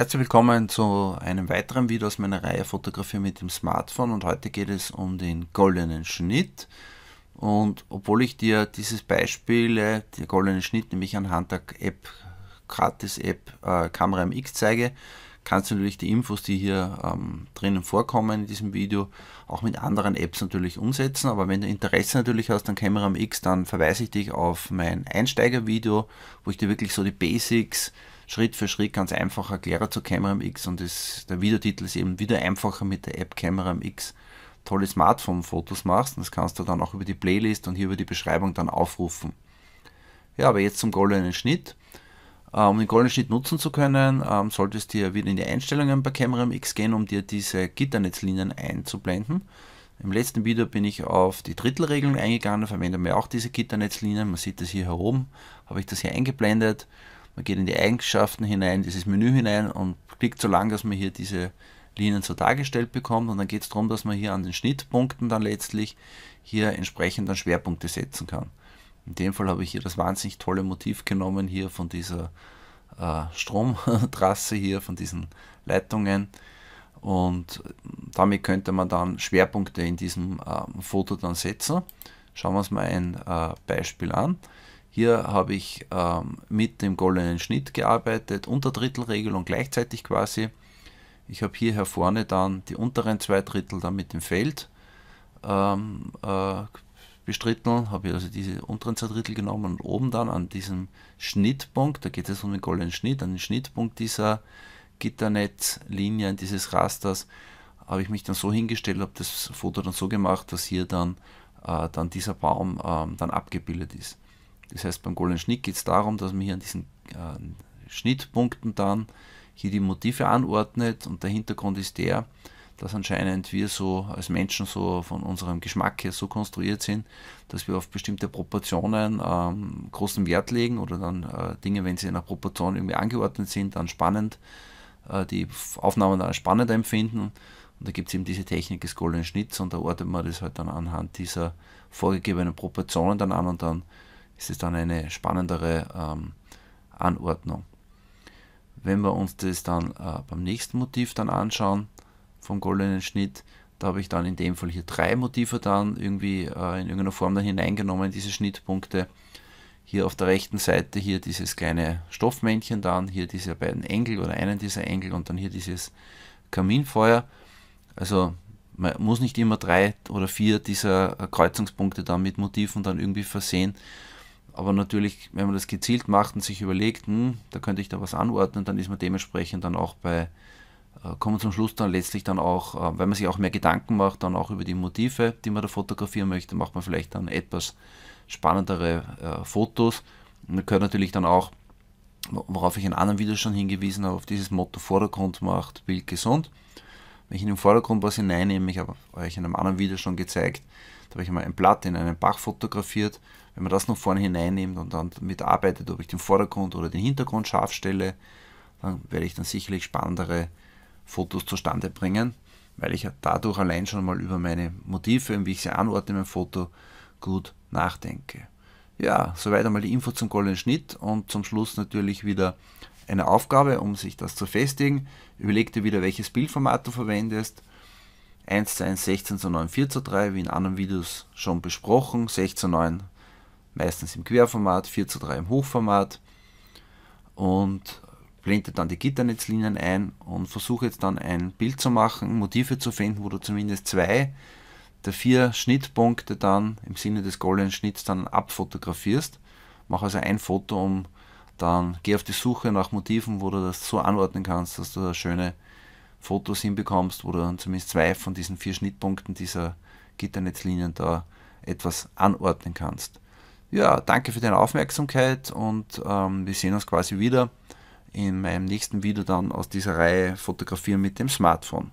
Herzlich willkommen zu einem weiteren Video aus meiner Reihe Fotografie mit dem Smartphone und heute geht es um den goldenen Schnitt. Und obwohl ich dir dieses Beispiel, der goldene Schnitt, nämlich anhand der App, Gratis-App äh, Kamera MX zeige, kannst du natürlich die Infos, die hier ähm, drinnen vorkommen in diesem Video, auch mit anderen Apps natürlich umsetzen. Aber wenn du Interesse natürlich hast an Kamera MX, dann verweise ich dich auf mein Einsteigervideo, wo ich dir wirklich so die Basics Schritt für Schritt ganz einfach Erklärer zu Camera MX und das, der Videotitel ist eben wieder einfacher mit der App Camera MX tolle Smartphone-Fotos machst. Und das kannst du dann auch über die Playlist und hier über die Beschreibung dann aufrufen. Ja, aber jetzt zum goldenen Schnitt. Ähm, um den goldenen Schnitt nutzen zu können, ähm, solltest du hier wieder in die Einstellungen bei Camera MX gehen, um dir diese Gitternetzlinien einzublenden. Im letzten Video bin ich auf die Drittelregelung eingegangen, verwende mir auch diese Gitternetzlinien. Man sieht das hier oben, habe ich das hier eingeblendet. Man geht in die Eigenschaften hinein, dieses Menü hinein und klickt so lange, dass man hier diese Linien so dargestellt bekommt und dann geht es darum, dass man hier an den Schnittpunkten dann letztlich hier entsprechend dann Schwerpunkte setzen kann. In dem Fall habe ich hier das wahnsinnig tolle Motiv genommen hier von dieser äh, Stromtrasse hier, von diesen Leitungen und damit könnte man dann Schwerpunkte in diesem äh, Foto dann setzen. Schauen wir uns mal ein äh, Beispiel an. Hier habe ich ähm, mit dem goldenen Schnitt gearbeitet, Unterdrittelregelung gleichzeitig quasi. Ich habe hier vorne dann die unteren zwei Drittel dann mit dem Feld ähm, äh, bestritten, habe hier also diese unteren zwei Drittel genommen und oben dann an diesem Schnittpunkt, da geht es um den goldenen Schnitt, an den Schnittpunkt dieser Gitternetzlinien, dieses Rasters, habe ich mich dann so hingestellt, habe das Foto dann so gemacht, dass hier dann, äh, dann dieser Baum ähm, dann abgebildet ist. Das heißt, beim goldenen Schnitt geht es darum, dass man hier an diesen äh, Schnittpunkten dann hier die Motive anordnet und der Hintergrund ist der, dass anscheinend wir so als Menschen so von unserem Geschmack her so konstruiert sind, dass wir auf bestimmte Proportionen ähm, großen Wert legen oder dann äh, Dinge, wenn sie in einer Proportion irgendwie angeordnet sind, dann spannend, äh, die Aufnahmen dann spannend empfinden. Und da gibt es eben diese Technik des goldenen Schnitts und da ordnet man das halt dann anhand dieser vorgegebenen Proportionen dann an und dann ist es dann eine spannendere ähm, Anordnung. Wenn wir uns das dann äh, beim nächsten Motiv dann anschauen, vom goldenen Schnitt, da habe ich dann in dem Fall hier drei Motive dann irgendwie äh, in irgendeiner Form da hineingenommen, diese Schnittpunkte. Hier auf der rechten Seite hier dieses kleine Stoffmännchen dann, hier diese beiden Engel oder einen dieser Engel und dann hier dieses Kaminfeuer. Also man muss nicht immer drei oder vier dieser äh, Kreuzungspunkte dann mit Motiven dann irgendwie versehen, aber natürlich, wenn man das gezielt macht und sich überlegt, hm, da könnte ich da was anordnen, dann ist man dementsprechend dann auch bei, äh, kommen zum Schluss dann letztlich dann auch, äh, wenn man sich auch mehr Gedanken macht, dann auch über die Motive, die man da fotografieren möchte, macht man vielleicht dann etwas spannendere äh, Fotos. Und man gehört natürlich dann auch, worauf ich in anderen Videos schon hingewiesen habe, auf dieses Motto Vordergrund macht Bild gesund wenn ich in den Vordergrund was hineinnehme, ich habe euch in einem anderen Video schon gezeigt, da habe ich mal ein Blatt in einen Bach fotografiert, wenn man das noch vorne hineinnimmt und dann damit arbeitet, ob ich den Vordergrund oder den Hintergrund scharf stelle, dann werde ich dann sicherlich spannendere Fotos zustande bringen, weil ich dadurch allein schon mal über meine Motive und wie ich sie anordne im Foto gut nachdenke. Ja, soweit einmal die Info zum goldenen Schnitt und zum Schluss natürlich wieder eine Aufgabe, um sich das zu festigen. Überleg dir wieder, welches Bildformat du verwendest. 1 zu 1, 16 zu 9, 4 zu 3, wie in anderen Videos schon besprochen. 16 zu 9 meistens im Querformat, 4 zu 3 im Hochformat. Und blende dann die Gitternetzlinien ein und versuche jetzt dann ein Bild zu machen, Motive zu finden, wo du zumindest zwei der vier Schnittpunkte dann im Sinne des goldenen Schnitts dann abfotografierst. Mach also ein Foto, um dann geh auf die Suche nach Motiven, wo du das so anordnen kannst, dass du da schöne Fotos hinbekommst, wo du dann zumindest zwei von diesen vier Schnittpunkten dieser Gitternetzlinien da etwas anordnen kannst. Ja, danke für deine Aufmerksamkeit und ähm, wir sehen uns quasi wieder in meinem nächsten Video dann aus dieser Reihe Fotografieren mit dem Smartphone.